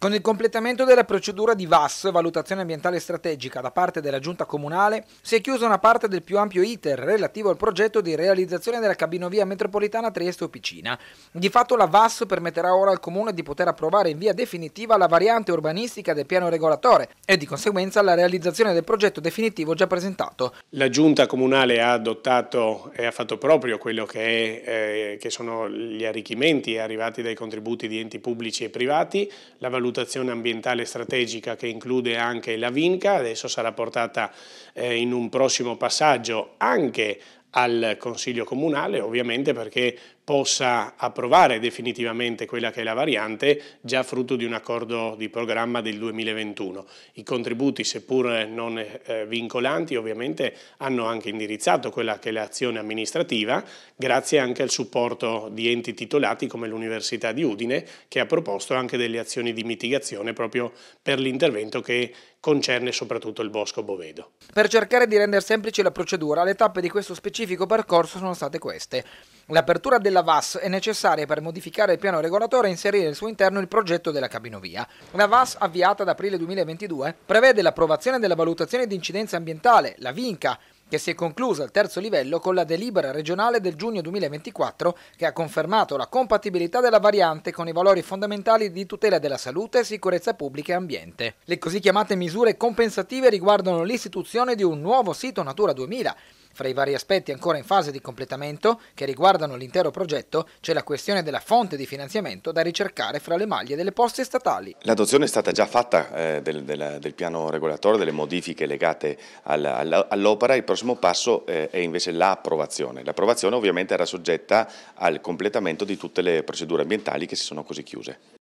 Con il completamento della procedura di VAS, valutazione ambientale strategica, da parte della Giunta Comunale, si è chiusa una parte del più ampio iter relativo al progetto di realizzazione della cabinovia metropolitana Trieste-Opicina. Di fatto la VAS permetterà ora al Comune di poter approvare in via definitiva la variante urbanistica del piano regolatore e di conseguenza la realizzazione del progetto definitivo già presentato. La Giunta Comunale ha adottato e ha fatto proprio quello che, è, eh, che sono gli arricchimenti arrivati dai contributi di enti pubblici e privati, la valutazione valutazione ambientale strategica che include anche la Vinca, adesso sarà portata eh, in un prossimo passaggio anche al Consiglio Comunale, ovviamente perché possa approvare definitivamente quella che è la variante già frutto di un accordo di programma del 2021. I contributi, seppur non eh, vincolanti, ovviamente hanno anche indirizzato quella che è l'azione amministrativa, grazie anche al supporto di enti titolati come l'Università di Udine, che ha proposto anche delle azioni di mitigazione proprio per l'intervento che concerne soprattutto il bosco bovedo. Per cercare di rendere semplice la procedura, le tappe di questo specifico percorso sono state queste. L'apertura del della VAS è necessaria per modificare il piano regolatore e inserire al suo interno il progetto della cabinovia. La VAS, avviata ad aprile 2022, prevede l'approvazione della valutazione di incidenza ambientale, la VINCA, che si è conclusa al terzo livello con la delibera regionale del giugno 2024 che ha confermato la compatibilità della variante con i valori fondamentali di tutela della salute, sicurezza pubblica e ambiente. Le così chiamate misure compensative riguardano l'istituzione di un nuovo sito Natura 2000 fra i vari aspetti ancora in fase di completamento che riguardano l'intero progetto c'è la questione della fonte di finanziamento da ricercare fra le maglie delle poste statali. L'adozione è stata già fatta eh, del, del, del, piano regolatorio, delle modifiche legate all'opera, il prossimo passo eh, è invece l'approvazione. L'approvazione ovviamente era soggetta al completamento di tutte le procedure ambientali che si sono così chiuse.